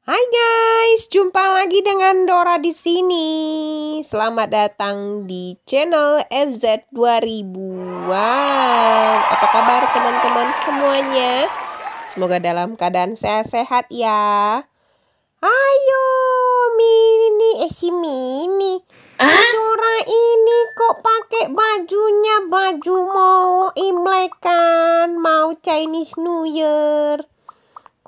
Hai guys, jumpa lagi dengan Dora di sini. Selamat datang di channel FZ 2000 Apa kabar teman-teman semuanya? Semoga dalam keadaan sehat-sehat ya. Ayo, Mini, eh si Mini. Dora ini kok pakai bajunya baju mau Imlek kan, mau Chinese New Year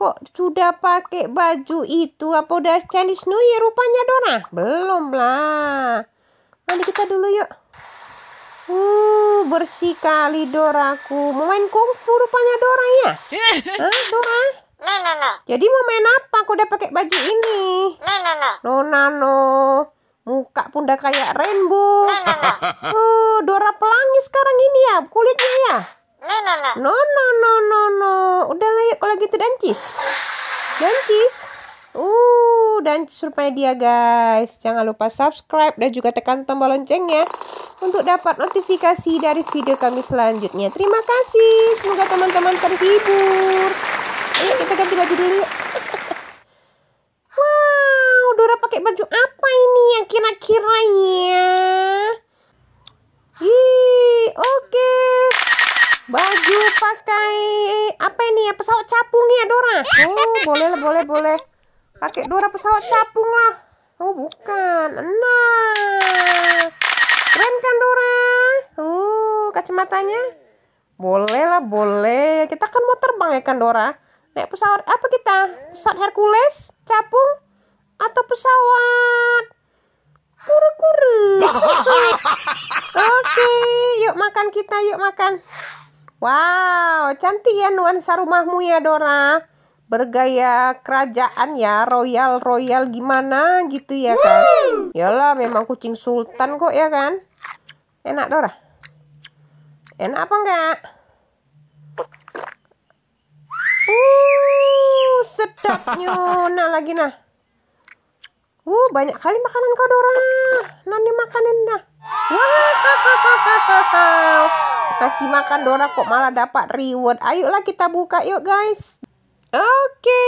kok sudah pakai baju itu apa udah Chinese New Year rupanya Dona? Belum lah. Mandi kita dulu yuk. Uh, bersih kali Doraku. Mau main kungfu rupanya Dora ya? Hah, Dora? Nana, Jadi mau main apa? Aku udah pakai baju ini. Nana, no. Nona, no. Muka pun udah kayak rainbow. Nana, Uh, Dora pelangi sekarang ini ya kulitnya ya. No, no, no. No, no, no, no, yuk kalau gitu dancis. Dancis. Uh, dan surprise dia guys. Jangan lupa subscribe dan juga tekan tombol loncengnya untuk dapat notifikasi dari video kami selanjutnya. Terima kasih. Semoga teman-teman terhibur. Ayo kita ganti baju dulu yuk. wow, Dora pakai baju apa ini ya kira-kira ya? pakai apa ini ya pesawat capung ya Dora? Oh boleh lah boleh boleh. Pakai Dora pesawat capung lah. Oh bukan. Nah keren kan Dora? Uh kacamatanya. Boleh lah boleh. Kita kan mau terbang ya kan Dora? Naik pesawat apa kita? Pesawat Hercules, capung, atau pesawat kura-kura Oke, okay, yuk makan kita, yuk makan. Wow, cantik ya nuansa rumahmu ya Dora. Bergaya kerajaan ya, royal-royal gimana gitu ya kan. Yalah, memang kucing sultan kok ya kan. Enak Dora? Enak apa enggak? Uh, sedapnya. Nah lagi nah. Uh, banyak kali makanan kau Dora. nanti makanin dah. Wow kasih makan Dora kok malah dapat reward. Ayolah kita buka yuk guys. Oke,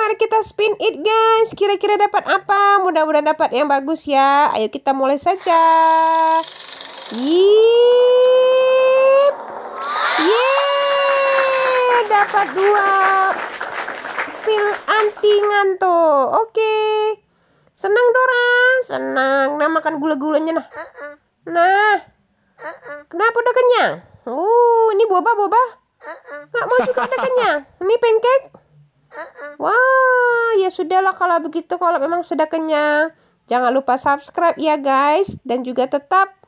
mari kita spin it guys. Kira-kira dapat apa? Mudah-mudahan dapat yang bagus ya. Ayo kita mulai saja. Yip. Yeay, dapat dua pil antingan tuh. Oke. Senang Dora, senang. Nah makan gula-gulanya nah. Nah. Kenapa udah kenyang? Oh, ini boba boba. Nggak mau juga udah kenyang. Ini pancake. Wah, ya sudahlah kalau begitu kalau memang sudah kenyang. Jangan lupa subscribe ya guys dan juga tetap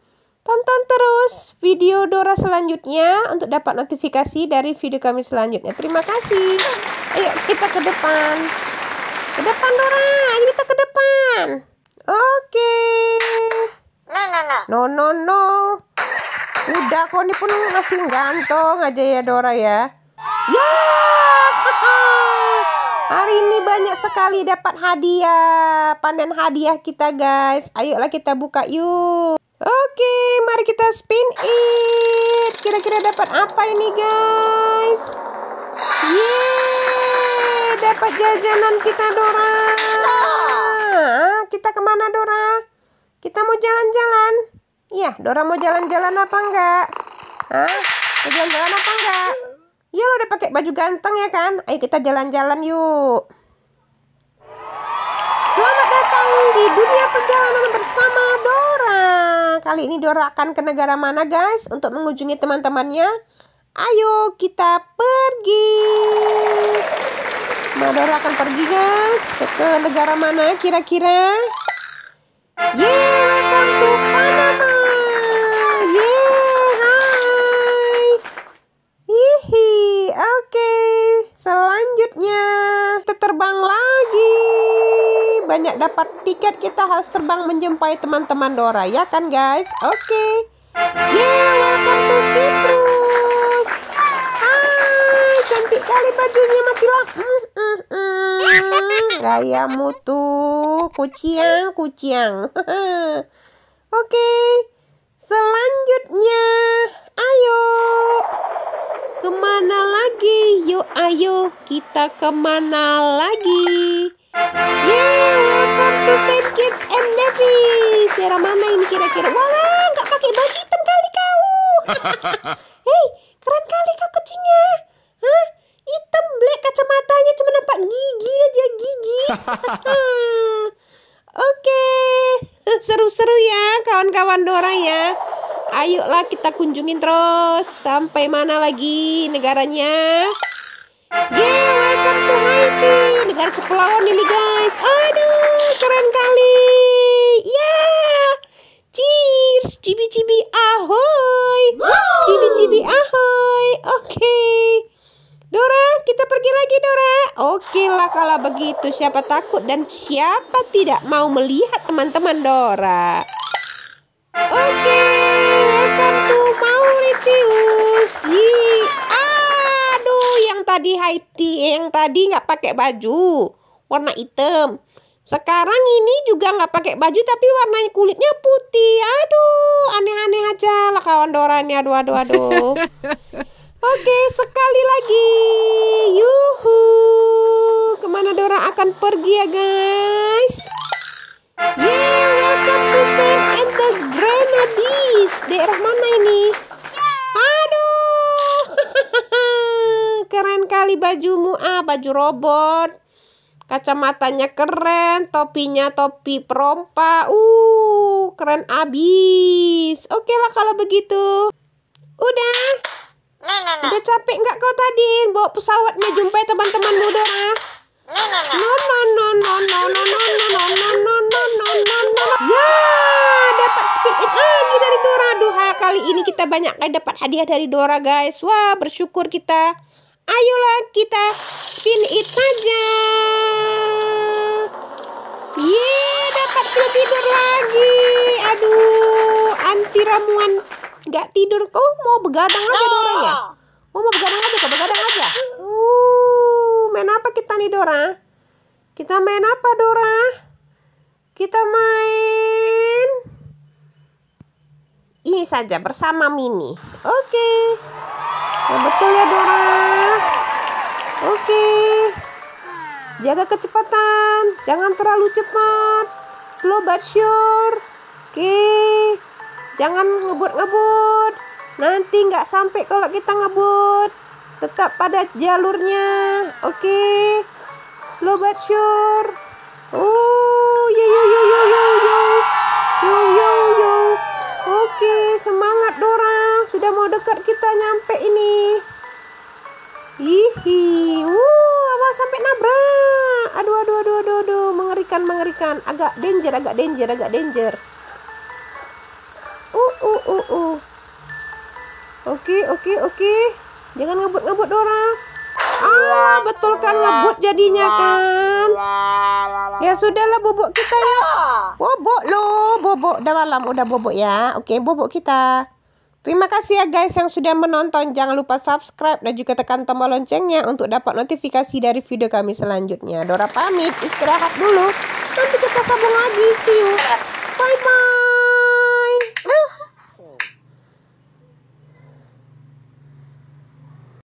tonton terus video Dora selanjutnya untuk dapat notifikasi dari video kami selanjutnya. Terima kasih. Ayo kita ke depan. Ke depan Dora, ayo kita ke depan. Oke. Okay. No no no. No no no. Udah kok ini pun masih gantong aja ya Dora ya. Ya. Hari ini banyak sekali dapat hadiah. Panen hadiah kita guys. Ayolah kita buka yuk. Oke, mari kita spin it. Kira-kira dapat apa ini guys? Yeay, dapat jajanan kita Dora. Ah, kita kemana Dora? Kita mau jalan-jalan. Iya, Dora mau jalan-jalan apa enggak? Hah? Mau jalan-jalan apa enggak? Iya, lo udah pakai baju ganteng ya kan? Ayo kita jalan-jalan yuk. Selamat datang di dunia perjalanan bersama Dora. Kali ini Dora akan ke negara mana guys untuk mengunjungi teman-temannya? Ayo kita pergi. Nah, Dora akan pergi guys. Kita ke negara mana kira-kira? Yeay, welcome to tidak dapat tiket kita harus terbang menjumpai teman-teman Dora ya kan guys? Oke. Okay. Yeah, welcome to Cyprus. Hai, cantik kali bajunya matilah. Mm, mm, mm. Gayamu tuh kuciang kuciang. Oke. Okay. Selanjutnya, ayo. Kemana lagi? Yuk ayo kita kemana lagi? Yeah, welcome to Fan Kids and Nevis. Daerah mana ini kira-kira? Wah, nggak pakai baju hitam kali kau. Hei, keren kali kau kucingnya. Hah? Hitam black kacamatanya cuma nampak gigi aja gigi. Oke, okay. seru-seru ya kawan-kawan Dora ya. Ayolah kita kunjungin terus sampai mana lagi negaranya. Yeah, welcome to Haiti, negara kepulauan ini guys. Aduh, keren kali. Ya, yeah. cheers, cibi-cibi ahoy. Cibi-cibi ahoy, oke. Okay. Dora, kita pergi lagi Dora. Oke okay lah kalau begitu, siapa takut dan siapa tidak mau melihat teman-teman Dora. Oke, okay, welcome to Mauritius tadi Haiti yang tadi nggak pakai baju warna hitam. Sekarang ini juga nggak pakai baju tapi warnanya kulitnya putih. Aduh, aneh-aneh aja lah kawan Dora ini. Aduh, aduh, aduh. Oke, sekali lagi. Yuhu. Kemana Dora akan pergi ya guys? Yeay, welcome to Saint and the Grenadines. Daerah mana ini? keren kali bajumu ah baju robot kacamatanya keren topinya topi perompa uh keren abis oke okay lah kalau begitu udah udah capek nggak kau tadi bawa pesawatnya jumpai teman teman muda Dora no no no no no no no no no no no no no no no no ya dapat speed it lagi dari Dora duha kali ini kita banyak kali dapat hadiah dari Dora guys wah bersyukur kita Ayolah kita spin it saja. Yeay, dapat kita tidur lagi. Aduh, anti ramuan. Gak tidur. Kau mau begadang aja Dora ya? Oh, mau begadang aja, kau begadang aja. Ya? Uh, main apa kita nih Dora? Kita main apa Dora? Kita main ini saja bersama Mini. Oke. Nah, betul ya Dora. Oke. Jaga kecepatan, jangan terlalu cepat. Slow but sure. Oke. Jangan ngebut-ngebut. Nanti nggak sampai kalau kita ngebut. Tetap pada jalurnya. Oke. Slow but sure. Oh, yo yo yo yo yo yo. Yo yo yo. Oke, semangat Dora. Sudah mau dekat kita nyampe ini. Hihi. Uh, apa sampai nabrak. Aduh, aduh, aduh, aduh, aduh. Mengerikan, mengerikan. Agak danger, agak danger, agak danger. Uh, uh, uh, uh. Oke, okay, oke, okay, oke. Okay. Jangan ngebut-ngebut Dora. ah betul kan ngebut jadinya kan? Ya sudahlah bobok kita ya. Ah. Bobok lo, bobok. Udah malam, udah bobok ya. Oke, bobok kita. Terima kasih ya guys yang sudah menonton. Jangan lupa subscribe dan juga tekan tombol loncengnya untuk dapat notifikasi dari video kami selanjutnya. Dora pamit, istirahat dulu. Nanti kita sambung lagi. See you. Bye-bye.